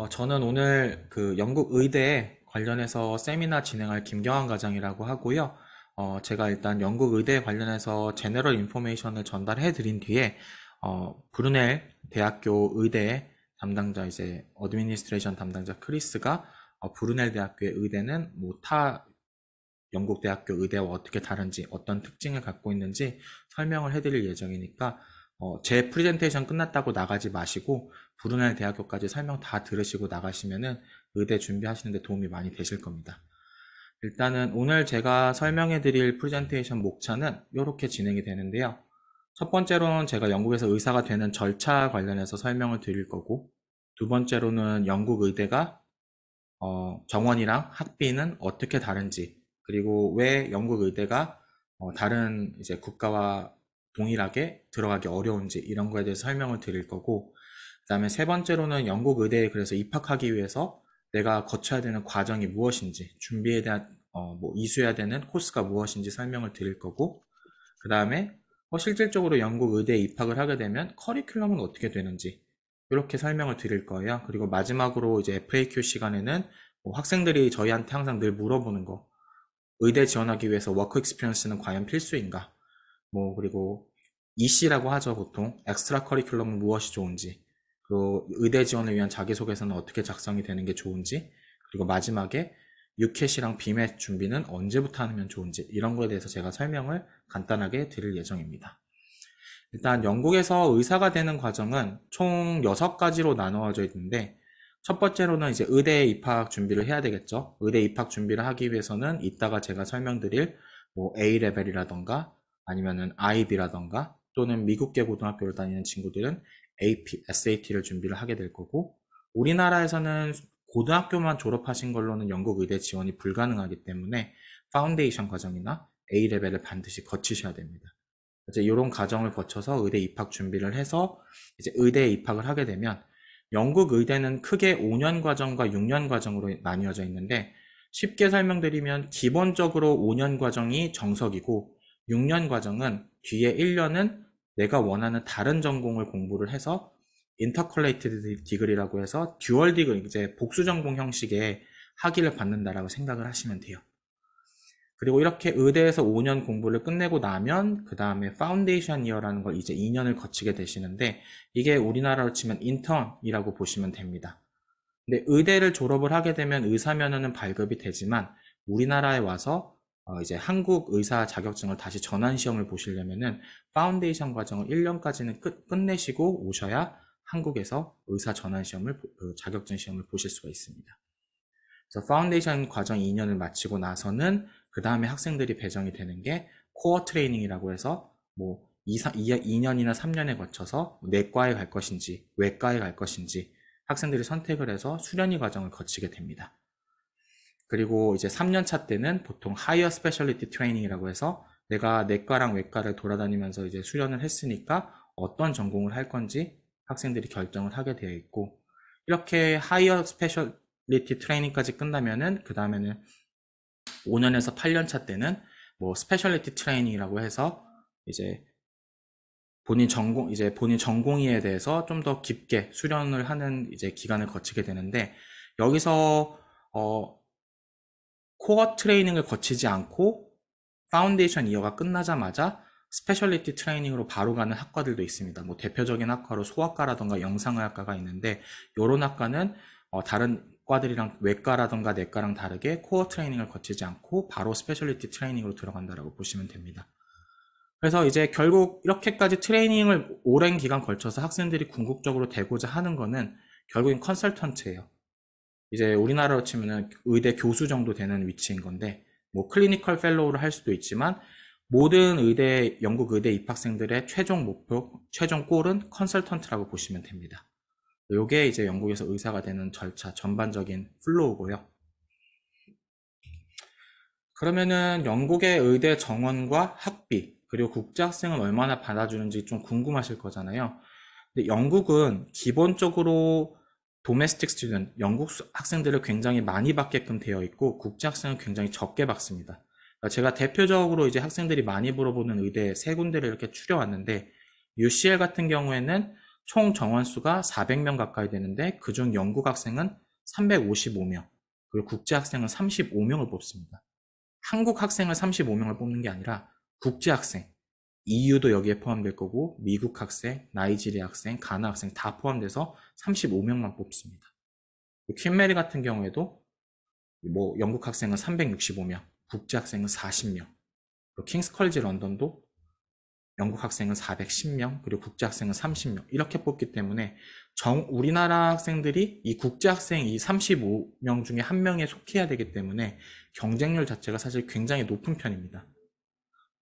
어, 저는 오늘 그 영국 의대 관련해서 세미나 진행할 김경환 과장이라고 하고요. 어, 제가 일단 영국 의대 관련해서 제너럴 인포메이션을 전달해 드린 뒤에 어, 브루넬 대학교 의대 담당자 이제 어드미니스트레이션 담당자 크리스가 어, 브루넬 대학교의 의대는 뭐 타 영국 대학교 의대와 어떻게 다른지 어떤 특징을 갖고 있는지 설명을 해드릴 예정이니까 어, 제프레젠테이션 끝났다고 나가지 마시고 불운한 대학교까지 설명 다 들으시고 나가시면은 의대 준비하시는데 도움이 많이 되실 겁니다. 일단은 오늘 제가 설명해 드릴 프레젠테이션 목차는 이렇게 진행이 되는데요. 첫 번째로는 제가 영국에서 의사가 되는 절차 관련해서 설명을 드릴 거고, 두 번째로는 영국 의대가 어, 정원이랑 학비는 어떻게 다른지, 그리고 왜 영국 의대가 어, 다른 이제 국가와 동일하게 들어가기 어려운지 이런 거에 대해서 설명을 드릴 거고, 다음에세 번째로는 영국 의대에 그래서 입학하기 위해서 내가 거쳐야 되는 과정이 무엇인지 준비에 대한 어, 뭐 이수해야 되는 코스가 무엇인지 설명을 드릴 거고 그 다음에 어, 뭐 실질적으로 영국 의대에 입학을 하게 되면 커리큘럼은 어떻게 되는지 이렇게 설명을 드릴 거예요. 그리고 마지막으로 이제 FAQ 시간에는 뭐 학생들이 저희한테 항상 늘 물어보는 거 의대 지원하기 위해서 워크 익스피리언스는 과연 필수인가 뭐 그리고 EC라고 하죠 보통 엑스트라 커리큘럼은 무엇이 좋은지 그리고 의대 지원을 위한 자기소개서는 어떻게 작성이 되는 게 좋은지 그리고 마지막에 유캣이랑 비맷 준비는 언제부터 하면 좋은지 이런 거에 대해서 제가 설명을 간단하게 드릴 예정입니다. 일단 영국에서 의사가 되는 과정은 총 6가지로 나누어져 있는데 첫 번째로는 이제 의대 입학 준비를 해야 되겠죠. 의대 입학 준비를 하기 위해서는 이따가 제가 설명드릴 뭐 A 레벨이라던가 아니면은 IB라던가 또는 미국계 고등학교를 다니는 친구들은 AP, SAT를 준비를 하게 될 거고 우리나라에서는 고등학교만 졸업하신 걸로는 영국 의대 지원이 불가능하기 때문에 파운데이션 과정이나 A레벨을 반드시 거치셔야 됩니다. 이제 이런 과정을 거쳐서 의대 입학 준비를 해서 이제 의대에 입학을 하게 되면 영국 의대는 크게 5년 과정과 6년 과정으로 나뉘어져 있는데 쉽게 설명드리면 기본적으로 5년 과정이 정석이고 6년 과정은 뒤에 1년은 내가 원하는 다른 전공을 공부를 해서 인터컬레이티드 디그리라고 해서 듀얼 디그리 이제 복수 전공 형식의 학위를 받는다라고 생각을 하시면 돼요. 그리고 이렇게 의대에서 5년 공부를 끝내고 나면 그 다음에 파운데이션 이어라는 걸 이제 2년을 거치게 되시는데 이게 우리나라로 치면 인턴이라고 보시면 됩니다. 근데 의대를 졸업을 하게 되면 의사 면허는 발급이 되지만 우리나라에 와서 어, 이제 한국 의사 자격증을 다시 전환 시험을 보시려면은 파운데이션 과정을 1년까지는 끝, 끝내시고 오셔야 한국에서 의사 전환 시험을 그 자격증 시험을 보실 수가 있습니다. 그래서 파운데이션 과정 2년을 마치고 나서는 그 다음에 학생들이 배정이 되는 게 코어 트레이닝이라고 해서 뭐 2, 2년이나 3년에 걸쳐서 내과에 갈 것인지 외과에 갈 것인지 학생들이 선택을 해서 수련의 과정을 거치게 됩니다. 그리고 이제 3년차 때는 보통 하이어 스페셜리티 트레이닝이라고 해서 내가 내과랑 외과를 돌아다니면서 이제 수련을 했으니까 어떤 전공을 할 건지 학생들이 결정을 하게 되어 있고 이렇게 하이어 스페셜리티 트레이닝까지 끝나면은 그 다음에는 5년에서 8년차 때는 뭐 스페셜리티 트레이닝이라고 해서 이제 본인 전공 이제 본인 전공의에 대해서 좀 더 깊게 수련을 하는 이제 기간을 거치게 되는데 여기서 어 코어 트레이닝을 거치지 않고 파운데이션 이어가 끝나자마자 스페셜리티 트레이닝으로 바로 가는 학과들도 있습니다. 뭐 대표적인 학과로 소아과라던가 영상의학과가 있는데 이런 학과는 어 다른 과들이랑 외과라던가 내과랑 다르게 코어 트레이닝을 거치지 않고 바로 스페셜리티 트레이닝으로 들어간다라고 보시면 됩니다. 그래서 이제 결국 이렇게까지 트레이닝을 오랜 기간 걸쳐서 학생들이 궁극적으로 되고자 하는 거는 결국엔 컨설턴트예요. 이제 우리나라로 치면은 의대 교수 정도 되는 위치인 건데 뭐 클리니컬 펠로우를 할 수도 있지만 모든 의대 영국 의대 입학생들의 최종 목표, 최종 골은 컨설턴트라고 보시면 됩니다. 요게 이제 영국에서 의사가 되는 절차 전반적인 플로우고요. 그러면은 영국의 의대 정원과 학비 그리고 국제학생은 얼마나 받아주는지 좀 궁금하실 거잖아요. 근데 영국은 기본적으로 도메스틱 스튜던 영국 학생들을 굉장히 많이 받게끔 되어 있고 국제 학생은 굉장히 적게 받습니다. 그러니까 제가 대표적으로 이제 학생들이 많이 물어보는 의대 세 군데를 이렇게 추려왔는데 UCL 같은 경우에는 총 정원 수가 400명 가까이 되는데 그중 영국 학생은 355명, 그리고 국제 학생은 35명을 뽑습니다. 한국 학생을 35명을 뽑는 게 아니라 국제 학생, EU도 여기에 포함될 거고 미국 학생, 나이지리 학생, 가나 학생 다 포함돼서 35명만 뽑습니다. 퀸메리 같은 경우에도 뭐 영국 학생은 365명, 국제 학생은 40명, 킹스컬지 런던도 영국 학생은 410명, 그리고 국제 학생은 30명 이렇게 뽑기 때문에 정 우리나라 학생들이 이 국제 학생 이 35명 중에 한 명에 속해야 되기 때문에 경쟁률 자체가 사실 굉장히 높은 편입니다.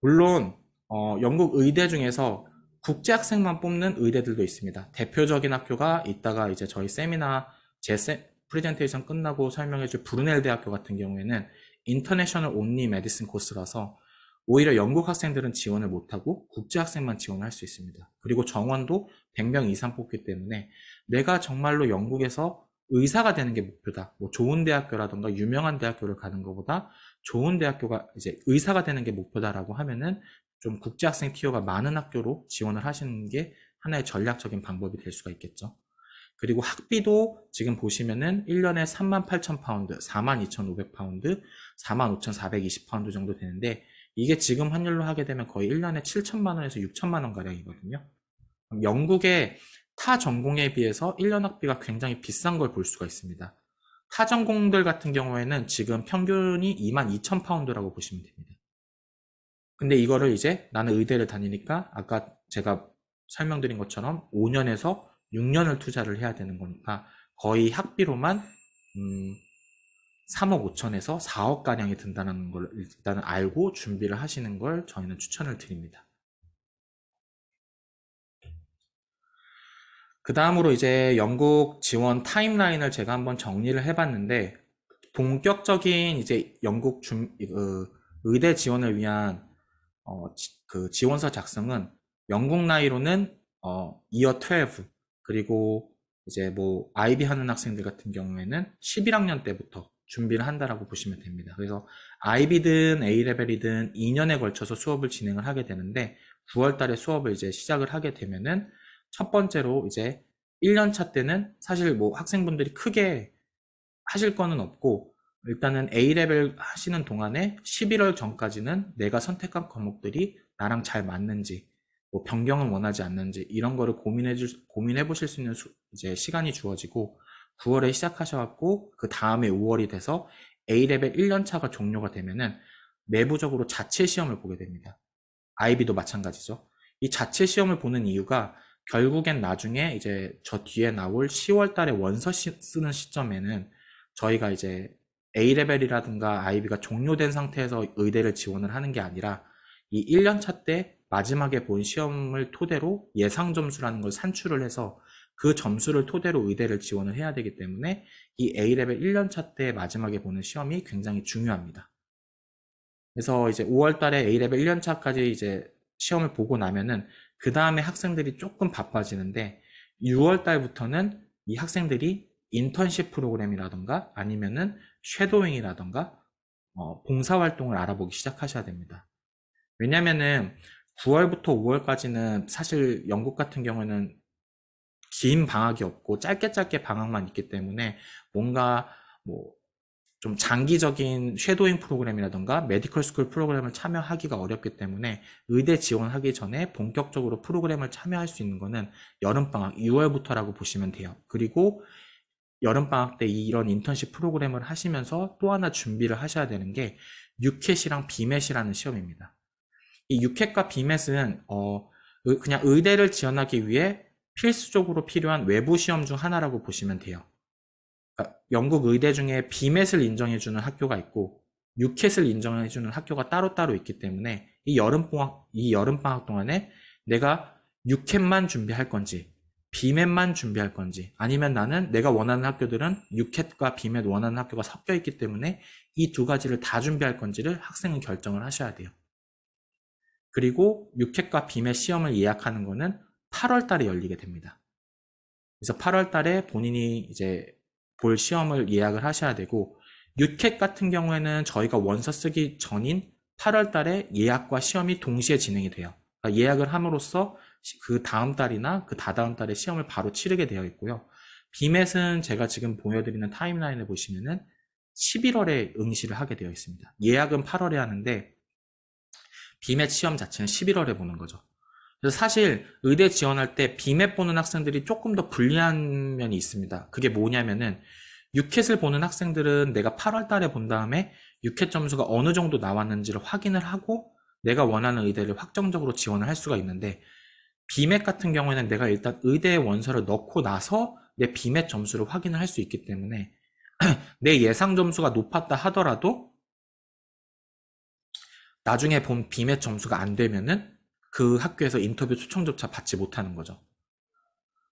물론 어, 영국 의대 중에서 국제학생만 뽑는 의대들도 있습니다. 대표적인 학교가 이따가 이제 저희 세미나 제 세, 프레젠테이션 끝나고 설명해줄 브루넬 대학교 같은 경우에는 인터내셔널 온리 메디슨 코스라서 오히려 영국 학생들은 지원을 못하고 국제학생만 지원할 수 있습니다. 그리고 정원도 100명 이상 뽑기 때문에 내가 정말로 영국에서 의사가 되는 게 목표다. 뭐 좋은 대학교라던가 유명한 대학교를 가는 것보다 좋은 대학교가 이제 의사가 되는 게 목표다라고 하면은 좀 국제학생 티오가 많은 학교로 지원을 하시는 게 하나의 전략적인 방법이 될 수가 있겠죠. 그리고 학비도 지금 보시면은 1년에 38,000파운드, 42,500파운드, 45,420파운드 정도 되는데 이게 지금 환율로 하게 되면 거의 1년에 7천만 원에서 6천만 원 가량이거든요. 영국의 타 전공에 비해서 1년 학비가 굉장히 비싼 걸 볼 수가 있습니다. 타 전공들 같은 경우에는 지금 평균이 2 2 0 0 0 파운드라고 보시면 됩니다. 근데 이거를 이제 나는 의대를 다니니까 아까 제가 설명드린 것처럼 5년에서 6년을 투자를 해야 되는 거니까 거의 학비로만 음 3억 5천에서 4억 가량이 든다는 걸 일단은 알고 준비를 하시는 걸 저희는 추천을 드립니다. 그 다음으로 이제 영국 지원 타임라인을 제가 한번 정리를 해봤는데 본격적인 이제 영국 중, 어, 의대 지원을 위한 어, 지, 그 지원서 작성은 영국 나이로는 어, 2어 12 그리고 이제 뭐 아이비 하는 학생들 같은 경우에는 11학년 때부터 준비를 한다라고 보시면 됩니다. 그래서 아이비든 A레벨이든 2년에 걸쳐서 수업을 진행을 하게 되는데 9월 달에 수업을 이제 시작을 하게 되면은 첫 번째로 이제 1년 차 때는 사실 뭐 학생분들이 크게 하실 거는 없고 일단은 A레벨 하시는 동안에 11월 전까지는 내가 선택한 과목들이 나랑 잘 맞는지, 뭐 변경을 원하지 않는지, 이런 거를 고민해 줄, 고민해 보실 수 있는 수, 이제 시간이 주어지고, 9월에 시작하셔갖고, 그 다음에 5월이 돼서 A레벨 1년차가 종료가 되면은 내부적으로 자체 시험을 보게 됩니다. IB도 마찬가지죠. 이 자체 시험을 보는 이유가 결국엔 나중에 이제 저 뒤에 나올 10월 달에 원서 시, 쓰는 시점에는 저희가 이제 A레벨이라든가 IB가 종료된 상태에서 의대를 지원을 하는 게 아니라 이 1년차 때 마지막에 본 시험을 토대로 예상 점수라는 걸 산출을 해서 그 점수를 토대로 의대를 지원을 해야 되기 때문에 이 A레벨 1년차 때 마지막에 보는 시험이 굉장히 중요합니다. 그래서 이제 5월 달에 A레벨 1년차까지 이제 시험을 보고 나면은 그 다음에 학생들이 조금 바빠지는데 6월 달부터는 이 학생들이 인턴십 프로그램이라던가 아니면은 쉐도잉이라던가 어, 봉사활동을 알아보기 시작하셔야 됩니다. 왜냐면은 9월부터 5월까지는 사실 영국 같은 경우에는 긴 방학이 없고 짧게 짧게 방학만 있기 때문에 뭔가 뭐 좀 장기적인 쉐도잉 프로그램이라던가 메디컬 스쿨 프로그램을 참여하기가 어렵기 때문에 의대 지원하기 전에 본격적으로 프로그램을 참여할 수 있는 거는 여름방학 6월부터라고 보시면 돼요. 그리고 여름방학 때 이런 인턴십 프로그램을 하시면서 또 하나 준비를 하셔야 되는 게 유캣이랑 비맷이라는 시험입니다. 이 유캣과 비맷은 어, 그냥 의대를 지원하기 위해 필수적으로 필요한 외부 시험 중 하나라고 보시면 돼요. 그러니까 영국 의대 중에 비맷을 인정해주는 학교가 있고 유캣을 인정해주는 학교가 따로따로 있기 때문에 이 여름방학, 이 여름방학 동안에 내가 유캣만 준비할 건지 비맵만 준비할 건지 아니면 나는 내가 원하는 학교들은 유캣과 비맵 원하는 학교가 섞여 있기 때문에 이 두 가지를 다 준비할 건지를 학생은 결정을 하셔야 돼요. 그리고 유캣과 비맵 시험을 예약하는 거는 8월 달에 열리게 됩니다. 그래서 8월 달에 본인이 이제 볼 시험을 예약을 하셔야 되고 유캣 같은 경우에는 저희가 원서 쓰기 전인 8월 달에 예약과 시험이 동시에 진행이 돼요. 그러니까 예약을 함으로써 그 다음 달이나 그 다다음 달에 시험을 바로 치르게 되어 있고요. 비맷은 제가 지금 보여드리는 타임라인을 보시면은 11월에 응시를 하게 되어 있습니다. 예약은 8월에 하는데 비맷 시험 자체는 11월에 보는 거죠. 그래서 사실 의대 지원할 때 비맷 보는 학생들이 조금 더 불리한 면이 있습니다. 그게 뭐냐면은 6켓을 보는 학생들은 내가 8월 달에 본 다음에 6켓 점수가 어느 정도 나왔는지를 확인을 하고 내가 원하는 의대를 확정적으로 지원을 할 수가 있는데 비맥 같은 경우에는 내가 일단 의대의 원서를 넣고 나서 내 비맥 점수를 확인을 할 수 있기 때문에 내 예상 점수가 높았다 하더라도 나중에 본 비맥 점수가 안 되면은 그 학교에서 인터뷰 초청조차 받지 못하는 거죠.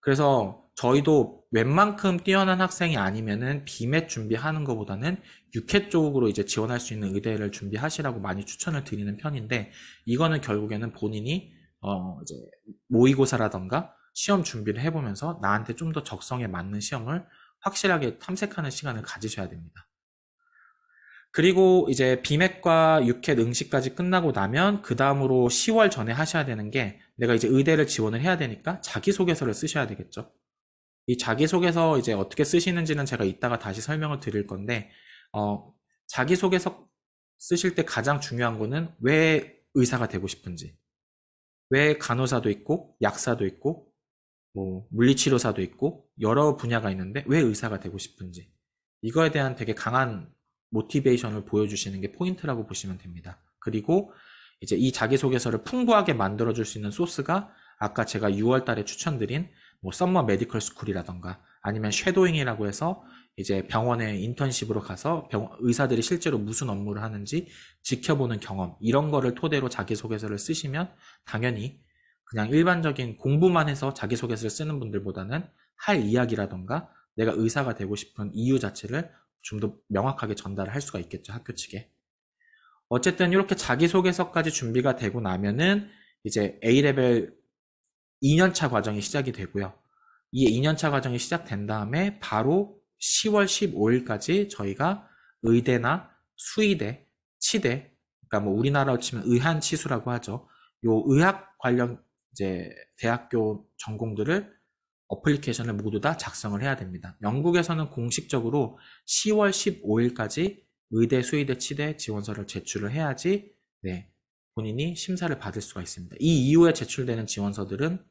그래서 저희도 웬만큼 뛰어난 학생이 아니면은 비맥 준비하는 것보다는 육회 쪽으로 이제 지원할 수 있는 의대를 준비하시라고 많이 추천을 드리는 편인데 이거는 결국에는 본인이 어, 이제 모의고사라던가 시험 준비를 해보면서 나한테 좀 더 적성에 맞는 시험을 확실하게 탐색하는 시간을 가지셔야 됩니다. 그리고 이제 비맥과 육회 응시까지 끝나고 나면 그 다음으로 10월 전에 하셔야 되는 게 내가 이제 의대를 지원을 해야 되니까 자기소개서를 쓰셔야 되겠죠. 이 자기소개서 이제 어떻게 쓰시는지는 제가 이따가 다시 설명을 드릴 건데 어, 자기소개서 쓰실 때 가장 중요한 거는 왜 의사가 되고 싶은지 왜 간호사도 있고 약사도 있고 뭐 물리치료사도 있고 여러 분야가 있는데 왜 의사가 되고 싶은지 이거에 대한 되게 강한 모티베이션을 보여주시는 게 포인트라고 보시면 됩니다. 그리고 이제 이 자기소개서를 풍부하게 만들어줄 수 있는 소스가 아까 제가 6월 달에 추천드린 뭐 썸머 메디컬 스쿨이라던가 아니면 쉐도잉이라고 해서 이제 병원에 인턴십으로 가서 병, 의사들이 실제로 무슨 업무를 하는지 지켜보는 경험 이런 거를 토대로 자기소개서를 쓰시면 당연히 그냥 일반적인 공부만 해서 자기소개서를 쓰는 분들보다는 할 이야기라던가 내가 의사가 되고 싶은 이유 자체를 좀 더 명확하게 전달할 수가 있겠죠 학교 측에 어쨌든 이렇게 자기소개서까지 준비가 되고 나면은 이제 A레벨 2년차 과정이 시작이 되고요 이 2년차 과정이 시작된 다음에 바로 10월 15일까지 저희가 의대나 수의대, 치대, 그러니까 뭐 우리나라로 치면 의한 치수라고 하죠. 요 의학 관련 이제 대학교 전공들을 어플리케이션을 모두 다 작성을 해야 됩니다. 영국에서는 공식적으로 10월 15일까지 의대, 수의대, 치대 지원서를 제출을 해야지 네, 본인이 심사를 받을 수가 있습니다. 이 이후에 제출되는 지원서들은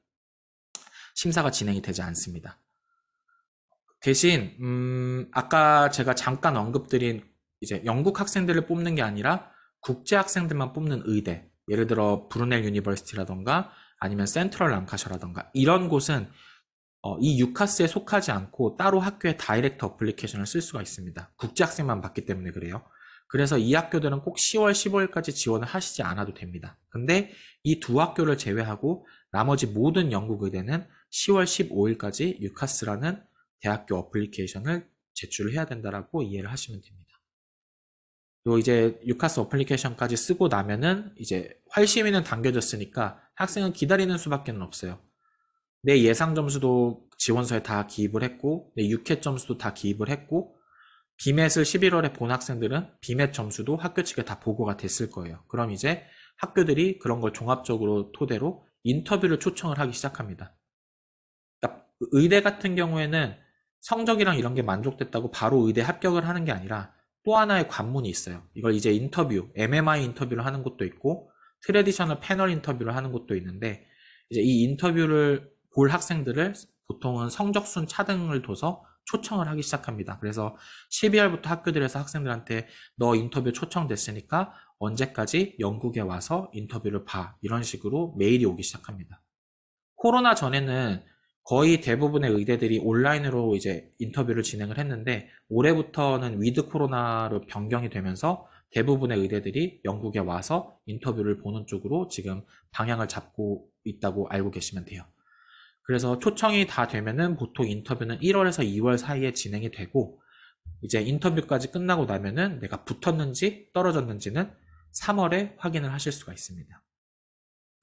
심사가 진행이 되지 않습니다. 대신 음, 아까 제가 잠깐 언급드린 이제 영국 학생들을 뽑는 게 아니라 국제 학생들만 뽑는 의대 예를 들어 브루넬 유니버시티라던가 아니면 센트럴 랑카셔라던가 이런 곳은 어, 이 유카스에 속하지 않고 따로 학교의 다이렉트 어플리케이션을 쓸 수가 있습니다. 국제 학생만 받기 때문에 그래요. 그래서 이 학교들은 꼭 10월 15일까지 지원을 하시지 않아도 됩니다. 근데 이 두 학교를 제외하고 나머지 모든 영국 의대는 10월 15일까지 유카스라는 대학교 어플리케이션을 제출을 해야 된다라고 이해를 하시면 됩니다. 또 이제 유카스 어플리케이션까지 쓰고 나면은 이제 활시민는 당겨졌으니까 학생은 기다리는 수밖에 없어요. 내 예상 점수도 지원서에 다 기입을 했고 내 6회 점수도 다 기입을 했고 비맷을 11월에 본 학생들은 비맷 점수도 학교 측에 다 보고가 됐을 거예요. 그럼 이제 학교들이 그런 걸 종합적으로 토대로 인터뷰를 초청을 하기 시작합니다. 그러니까 의대 같은 경우에는 성적이랑 이런 게 만족됐다고 바로 의대 합격을 하는 게 아니라 또 하나의 관문이 있어요. 이걸 이제 인터뷰, MMI 인터뷰를 하는 곳도 있고 트레디셔널 패널 인터뷰를 하는 곳도 있는데 이제 이 인터뷰를 볼 학생들을 보통은 성적순 차등을 둬서 초청을 하기 시작합니다. 그래서 12월부터 학교들에서 학생들한테 너 인터뷰 초청됐으니까 언제까지 영국에 와서 인터뷰를 봐. 이런 식으로 메일이 오기 시작합니다. 코로나 전에는 거의 대부분의 의대들이 온라인으로 이제 인터뷰를 진행을 했는데 올해부터는 위드 코로나로 변경이 되면서 대부분의 의대들이 영국에 와서 인터뷰를 보는 쪽으로 지금 방향을 잡고 있다고 알고 계시면 돼요. 그래서 초청이 다 되면은 보통 인터뷰는 1월에서 2월 사이에 진행이 되고 이제 인터뷰까지 끝나고 나면은 내가 붙었는지 떨어졌는지는 3월에 확인을 하실 수가 있습니다.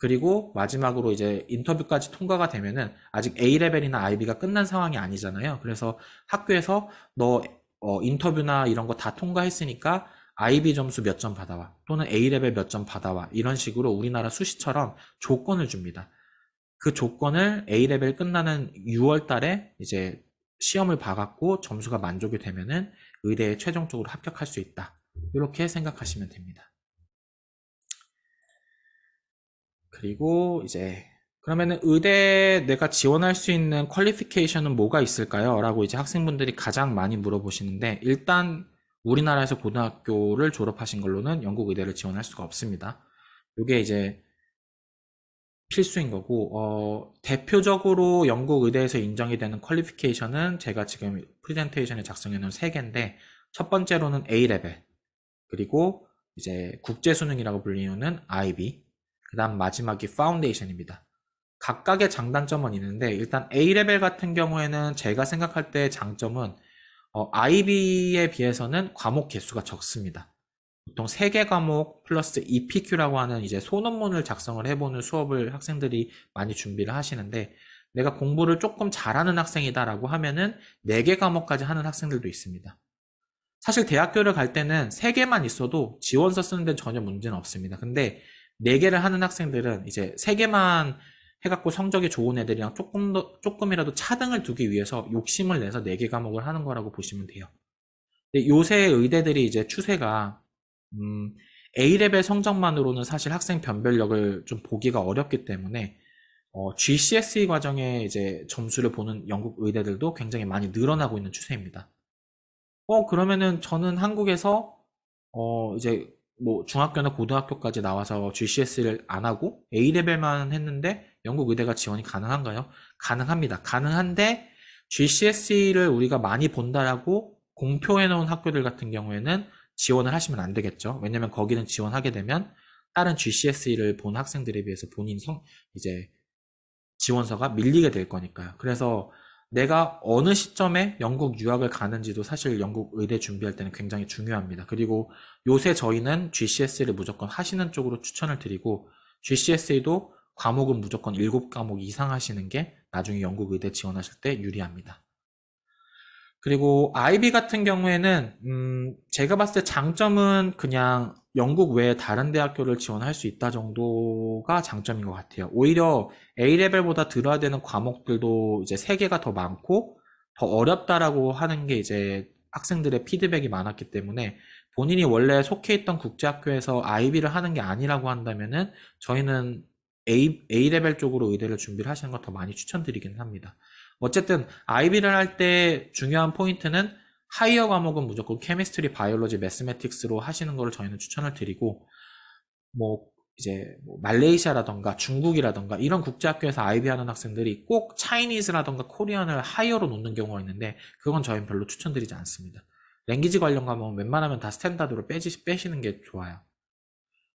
그리고 마지막으로 이제 인터뷰까지 통과가 되면은 아직 A레벨이나 IB가 끝난 상황이 아니잖아요. 그래서 학교에서 너 어, 인터뷰나 이런 거 다 통과했으니까 IB 점수 몇 점 받아와 또는 A레벨 몇 점 받아와 이런 식으로 우리나라 수시처럼 조건을 줍니다. 그 조건을 A레벨 끝나는 6월 달에 이제 시험을 봐갖고 점수가 만족이 되면은 의대에 최종적으로 합격할 수 있다. 이렇게 생각하시면 됩니다. 그리고 이제 그러면은 의대 내가 지원할 수 있는 퀄리피케이션은 뭐가 있을까요? 라고 이제 학생분들이 가장 많이 물어보시는데 일단 우리나라에서 고등학교를 졸업하신 걸로는 영국 의대를 지원할 수가 없습니다. 이게 이제 필수인 거고 어, 대표적으로 영국 의대에서 인정이 되는 퀄리피케이션은 제가 지금 프레젠테이션에 작성해 놓은 세 개인데 첫 번째로는 A 레벨 그리고 이제 국제 수능이라고 불리는 IB 그 다음 마지막이 파운데이션입니다. 각각의 장단점은 있는데 일단 A레벨 같은 경우에는 제가 생각할 때 장점은 어, IB에 비해서는 과목 개수가 적습니다. 보통 3개 과목 플러스 EPQ라고 하는 이제 소논문을 작성을 해보는 수업을 학생들이 많이 준비를 하시는데 내가 공부를 조금 잘하는 학생이다라고 하면은 4개 과목까지 하는 학생들도 있습니다. 사실 대학교를 갈 때는 3개만 있어도 지원서 쓰는데 전혀 문제는 없습니다. 근데 4개를 하는 학생들은 이제 3개만 해갖고 성적이 좋은 애들이랑 조금 더, 조금이라도 차등을 두기 위해서 욕심을 내서 4개 과목을 하는 거라고 보시면 돼요. 요새 의대들이 이제 추세가, 음, A레벨 성적만으로는 사실 학생 변별력을 좀 보기가 어렵기 때문에, 어, GCSE 과정에 이제 점수를 보는 영국 의대들도 굉장히 많이 늘어나고 있는 추세입니다. 어, 그러면은 저는 한국에서, 어, 이제 뭐 중학교나 고등학교까지 나와서 GCS를 안 하고 A레벨만 했는데 영국 의대가 지원이 가능한가요? 가능합니다. 가능한데 GCSE를 우리가 많이 본다라고 공표해 놓은 학교들 같은 경우에는 지원을 하시면 안 되겠죠. 왜냐면 거기는 지원하게 되면 다른 GCSE를 본 학생들에 비해서 본인 성 이제 지원서가 밀리게 될 거니까요. 그래서 내가 어느 시점에 영국 유학을 가는지도 사실 영국 의대 준비할 때는 굉장히 중요합니다. 그리고 요새 저희는 GCSE를 무조건 하시는 쪽으로 추천을 드리고 GCSE도 과목은 무조건 7과목 이상 하시는 게 나중에 영국 의대 지원하실 때 유리합니다. 그리고 IB 같은 경우에는 음 제가 봤을 때 장점은 그냥 영국 외에 다른 대학교를 지원할 수 있다 정도가 장점인 것 같아요. 오히려 A 레벨보다 들어야 되는 과목들도 이제 세 개가 더 많고 더 어렵다라고 하는 게 이제 학생들의 피드백이 많았기 때문에 본인이 원래 속해 있던 국제학교에서 i b 를 하는 게 아니라고 한다면은 저희는 A, A레벨 쪽으로 의대를 준비를 하시는 걸 더 많이 추천드리긴 합니다. 어쨌든 IB를 할 때 중요한 포인트는 하이어 과목은 무조건 케미스트리, 바이올로지, 매스매틱스로 하시는 것을 저희는 추천을 드리고 뭐 이제 뭐 말레이시아라던가 중국이라던가 이런 국제학교에서 아이비 하는 학생들이 꼭 차이니즈라던가 코리안을 하이어로 놓는 경우가 있는데 그건 저희는 별로 추천드리지 않습니다. 랭귀지 관련 과목은 웬만하면 다 스탠다드로 빼지, 빼시는 게 좋아요.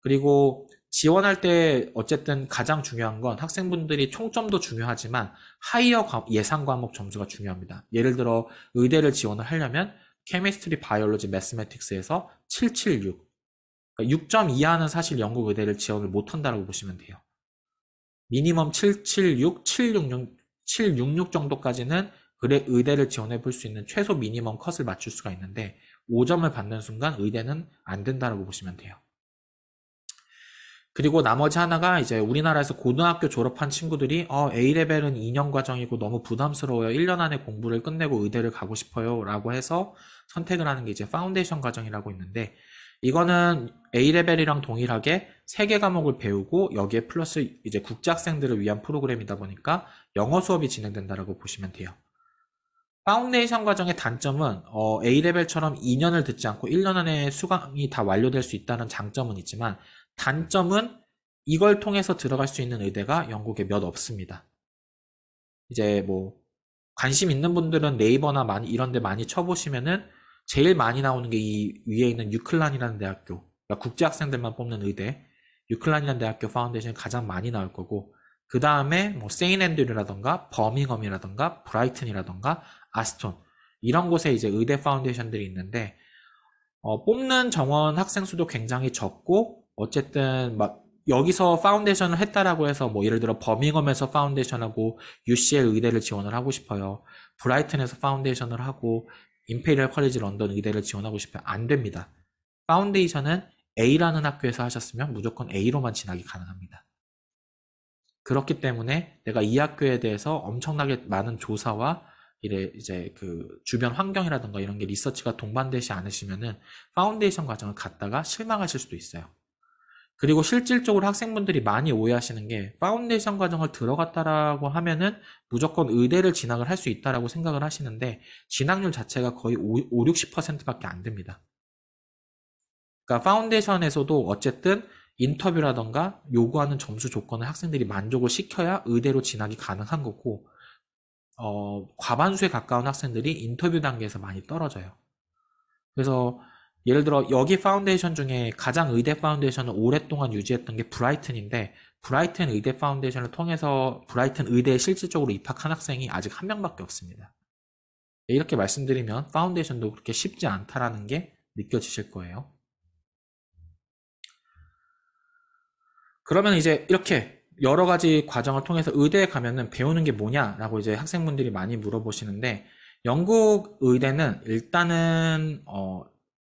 그리고 지원할 때 어쨌든 가장 중요한 건 학생분들이 총점도 중요하지만 하이어 예상 과목 점수가 중요합니다. 예를 들어 의대를 지원을 하려면 케미스트리, 바이올로지, 매스매틱스에서 776. 그러니까 6점 이하는 사실 영국 의대를 지원을 못 한다라고 보시면 돼요. 미니멈 776, 766, 766 정도까지는 의대를 지원해 볼 수 있는 최소 미니멈 컷을 맞출 수가 있는데 5점을 받는 순간 의대는 안 된다라고 보시면 돼요. 그리고 나머지 하나가 이제 우리나라에서 고등학교 졸업한 친구들이 어, A레벨은 2년 과정이고 너무 부담스러워요. 1년 안에 공부를 끝내고 의대를 가고 싶어요. 라고 해서 선택을 하는 게 이제 파운데이션 과정이라고 있는데 이거는 A레벨이랑 동일하게 3개 과목을 배우고 여기에 플러스 이제 국제학생들을 위한 프로그램이다 보니까 영어 수업이 진행된다라고 보시면 돼요. 파운데이션 과정의 단점은 어, A레벨처럼 2년을 듣지 않고 1년 안에 수강이 다 완료될 수 있다는 장점은 있지만 단점은 이걸 통해서 들어갈 수 있는 의대가 영국에 몇 없습니다. 이제 뭐 관심 있는 분들은 네이버나 많이 이런 데 많이 쳐보시면은 제일 많이 나오는 게 이 위에 있는 유클란이라는 대학교 그러니까 국제학생들만 뽑는 의대 유클란이라는 대학교 파운데이션이 가장 많이 나올 거고 그 다음에 뭐 세인 앤드류라던가 버밍엄이라던가 브라이튼이라던가 아스톤 이런 곳에 이제 의대 파운데이션들이 있는데 어, 뽑는 정원 학생 수도 굉장히 적고 어쨌든 막 여기서 파운데이션을 했다라고 해서 뭐 예를 들어 버밍엄에서 파운데이션하고 UCL 의대를 지원을 하고 싶어요. 브라이튼에서 파운데이션을 하고 임페리얼 컬리지 런던 의대를 지원하고 싶어요. 안 됩니다. 파운데이션은 A라는 학교에서 하셨으면 무조건 A로만 진학이 가능합니다. 그렇기 때문에 내가 이 학교에 대해서 엄청나게 많은 조사와 이래 이제 그 주변 환경이라든가 이런 게 리서치가 동반되지 않으시면은 파운데이션 과정을 갔다가 실망하실 수도 있어요. 그리고 실질적으로 학생분들이 많이 오해하시는 게 파운데이션 과정을 들어갔다라고 하면은 무조건 의대를 진학을 할 수 있다라고 생각을 하시는데 진학률 자체가 거의 5, 60%밖에 안 됩니다. 그러니까 파운데이션에서도 어쨌든 인터뷰라던가 요구하는 점수 조건을 학생들이 만족을 시켜야 의대로 진학이 가능한 거고 어, 과반수에 가까운 학생들이 인터뷰 단계에서 많이 떨어져요. 그래서 예를 들어 여기 파운데이션 중에 가장 의대 파운데이션을 오랫동안 유지했던 게 브라이튼인데 브라이튼 의대 파운데이션을 통해서 브라이튼 의대에 실질적으로 입학한 학생이 아직 한 명밖에 없습니다. 이렇게 말씀드리면 파운데이션도 그렇게 쉽지 않다라는 게 느껴지실 거예요. 그러면 이제 이렇게 여러 가지 과정을 통해서 의대에 가면은 배우는 게 뭐냐라고 이제 학생분들이 많이 물어보시는데 영국 의대는 일단은 어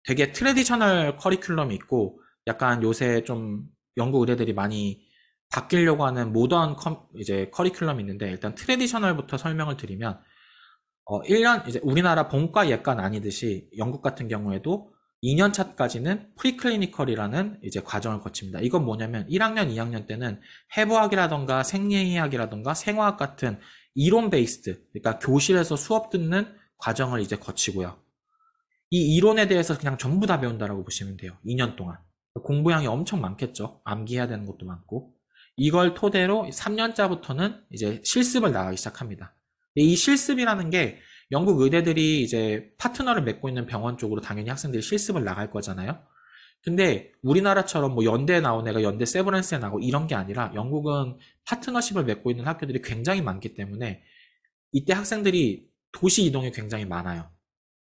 되게 트레디셔널 커리큘럼이 있고 약간 요새 좀 연구 의대들이 많이 바뀌려고 하는 모던 컴, 이제 커리큘럼이 있는데 일단 트레디셔널부터 설명을 드리면 어 1년 이제 우리나라 본과 예과는 아니듯이 영국 같은 경우에도 2년 차까지는 프리클리니컬이라는 이제 과정을 거칩니다. 이건 뭐냐면 1학년, 2학년 때는 해부학이라던가 생리학이라던가 생화학 같은 이론 베이스드, 그러니까 교실에서 수업 듣는 과정을 이제 거치고요. 이 이론에 대해서 그냥 전부 다 배운다라고 보시면 돼요. 2년 동안. 공부량이 엄청 많겠죠. 암기해야 되는 것도 많고. 이걸 토대로 3년짜부터는 이제 실습을 나가기 시작합니다. 이 실습이라는 게 영국 의대들이 이제 파트너를 맺고 있는 병원 쪽으로 당연히 학생들이 실습을 나갈 거잖아요. 근데 우리나라처럼 뭐 연대에 나온 애가 연대 세브란스에 나고 이런 게 아니라 영국은 파트너십을 맺고 있는 학교들이 굉장히 많기 때문에 이때 학생들이 도시 이동이 굉장히 많아요.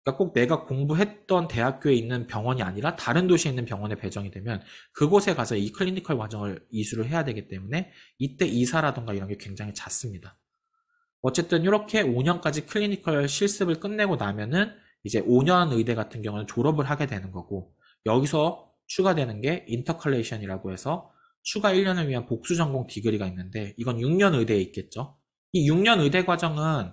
그러니까 꼭 내가 공부했던 대학교에 있는 병원이 아니라 다른 도시에 있는 병원에 배정이 되면 그곳에 가서 이 클리니컬 과정을 이수를 해야 되기 때문에 이때 이사라던가 이런 게 굉장히 잦습니다. 어쨌든 이렇게 5년까지 클리니컬 실습을 끝내고 나면은 이제 5년 의대 같은 경우는 졸업을 하게 되는 거고 여기서 추가되는 게 인터컬레이션이라고 해서 추가 1년을 위한 복수 전공 디그리가 있는데 이건 6년 의대에 있겠죠. 이 6년 의대 과정은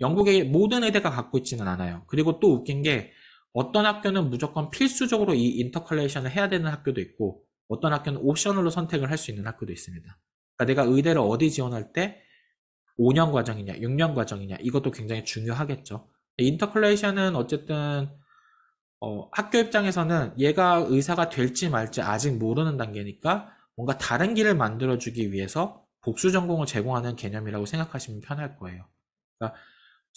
영국의 모든 의대가 갖고 있지는 않아요. 그리고 또 웃긴 게 어떤 학교는 무조건 필수적으로 이 인터컬레이션을 해야 되는 학교도 있고 어떤 학교는 옵션으로 선택을 할 수 있는 학교도 있습니다. 그러니까 내가 의대를 어디 지원할 때 5년 과정이냐, 6년 과정이냐 이것도 굉장히 중요하겠죠. 인터컬레이션은 어쨌든 어, 학교 입장에서는 얘가 의사가 될지 말지 아직 모르는 단계니까 뭔가 다른 길을 만들어주기 위해서 복수 전공을 제공하는 개념이라고 생각하시면 편할 거예요. 그러니까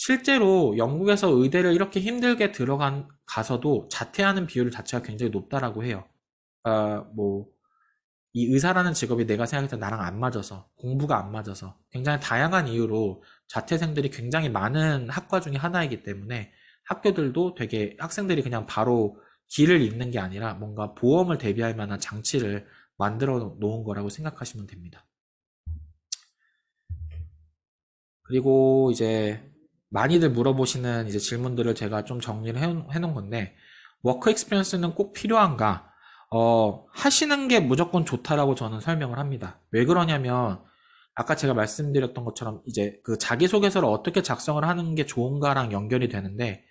실제로 영국에서 의대를 이렇게 힘들게 들어간 가서도 자퇴하는 비율 자체가 굉장히 높다라고 해요. 어, 그러니까 뭐이 의사라는 직업이 내가 생각했던 나랑 안 맞아서 공부가 안 맞아서 굉장히 다양한 이유로 자퇴생들이 굉장히 많은 학과 중에 하나이기 때문에 학교들도 되게 학생들이 그냥 바로 길을 잃는게 아니라 뭔가 보험을 대비할 만한 장치를 만들어 놓은 거라고 생각하시면 됩니다. 그리고 이제 많이들 물어보시는 이제 질문들을 제가 좀 정리를 해, 놓은 건데 워크 익스피리언스는 꼭 필요한가? 어, 하시는 게 무조건 좋다라고 저는 설명을 합니다. 왜 그러냐면 아까 제가 말씀드렸던 것처럼 이제 그 자기소개서를 어떻게 작성을 하는 게 좋은가랑 연결이 되는데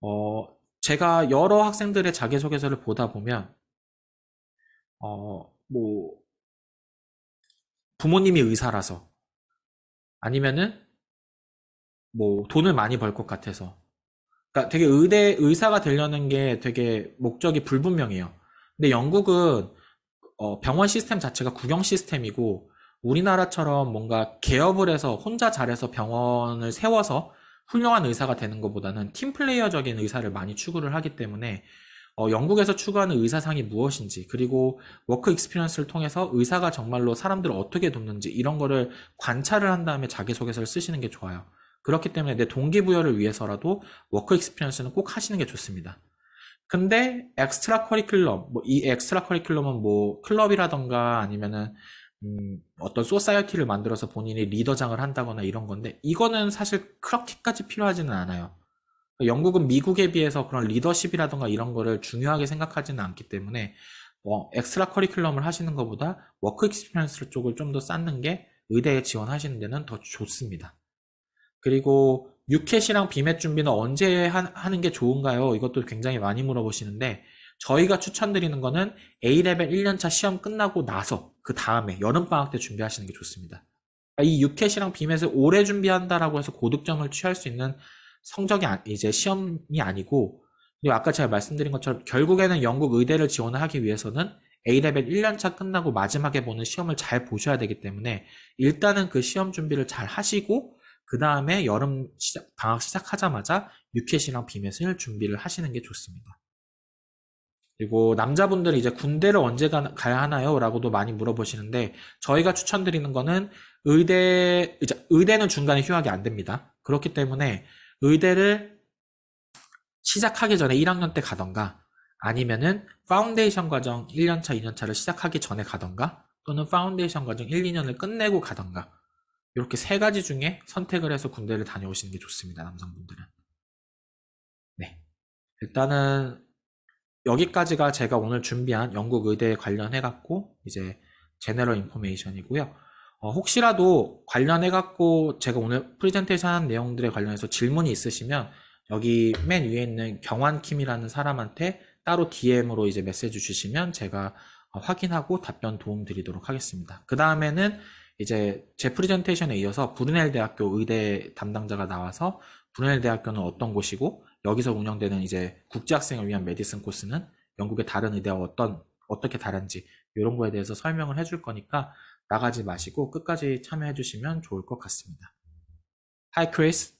어, 제가 여러 학생들의 자기소개서를 보다 보면 어, 뭐 부모님이 의사라서 아니면은 뭐 돈을 많이 벌 것 같아서. 그러니까 되게 의대 의사가 되려는 게 되게 목적이 불분명해요. 근데 영국은 어, 병원 시스템 자체가 국영 시스템이고 우리나라처럼 뭔가 개업을 해서 혼자 잘해서 병원을 세워서 훌륭한 의사가 되는 것보다는 팀플레이어적인 의사를 많이 추구를 하기 때문에 어, 영국에서 추구하는 의사상이 무엇인지 그리고 워크 익스피리언스를 통해서 의사가 정말로 사람들을 어떻게 돕는지 이런 거를 관찰을 한 다음에 자기소개서를 쓰시는 게 좋아요. 그렇기 때문에 내 동기부여를 위해서라도 워크 익스피리언스는 꼭 하시는 게 좋습니다. 근데 엑스트라 커리큘럼, 뭐이 엑스트라 커리큘럼은 뭐 클럽이라던가 아니면은 음, 어떤 소사이어티를 만들어서 본인이 리더장을 한다거나 이런 건데 이거는 사실 그렇게까지 필요하지는 않아요. 영국은 미국에 비해서 그런 리더십이라던가 이런 거를 중요하게 생각하지는 않기 때문에 뭐 엑스트라 커리큘럼을 하시는 것보다 워크 익스피리언스 쪽을 좀 더 쌓는 게 의대에 지원하시는 데는 더 좋습니다. 그리고 유캣이랑 비맷 준비는 언제 하, 는게 좋은가요? 이것도 굉장히 많이 물어보시는데 저희가 추천드리는 거는 A레벨 1년차 시험 끝나고 나서 그 다음에 여름방학 때 준비하시는 게 좋습니다. 이 유캣이랑 비맷을 오래 준비한다라고 해서 고득점을 취할 수 있는 성적이 이제 시험이 아니고 그리고 아까 제가 말씀드린 것처럼 결국에는 영국 의대를 지원을 하기 위해서는 A레벨 1년차 끝나고 마지막에 보는 시험을 잘 보셔야 되기 때문에 일단은 그 시험 준비를 잘 하시고 그 다음에 여름 시작, 방학 시작하자마자 유켓이랑 비맷을 준비를 하시는 게 좋습니다. 그리고 남자분들이 이제 군대를 언제 가, 야 하나요? 라고도 많이 물어보시는데 저희가 추천드리는 거는 의대 이제 의대는 중간에 휴학이 안 됩니다. 그렇기 때문에 의대를 시작하기 전에 1학년 때 가던가 아니면은 파운데이션 과정 1년차, 2년차를 시작하기 전에 가던가 또는 파운데이션 과정 1, 2년을 끝내고 가던가 이렇게 세 가지 중에 선택을 해서 군대를 다녀오시는 게 좋습니다. 남성분들은. 네. 일단은 여기까지가 제가 오늘 준비한 영국 의대에 관련해갖고 이제 제네럴 인포메이션이고요. 어, 혹시라도 관련해갖고 제가 오늘 프리젠테이션 한 내용들에 관련해서 질문이 있으시면 여기 맨 위에 있는 경환킴이라는 사람한테 따로 DM으로 이제 메시지 주시면 제가 어, 확인하고 답변 도움 드리도록 하겠습니다. 그 다음에는 이제 제 프리젠테이션에 이어서 브루넬 대학교 의대 담당자가 나와서 브루넬 대학교는 어떤 곳이고 여기서 운영되는 이제 국제학생을 위한 메디슨 코스는 영국의 다른 의대와 어떤 어떻게 다른지 이런 거에 대해서 설명을 해줄 거니까 나가지 마시고 끝까지 참여해 주시면 좋을 것 같습니다. Hi Chris.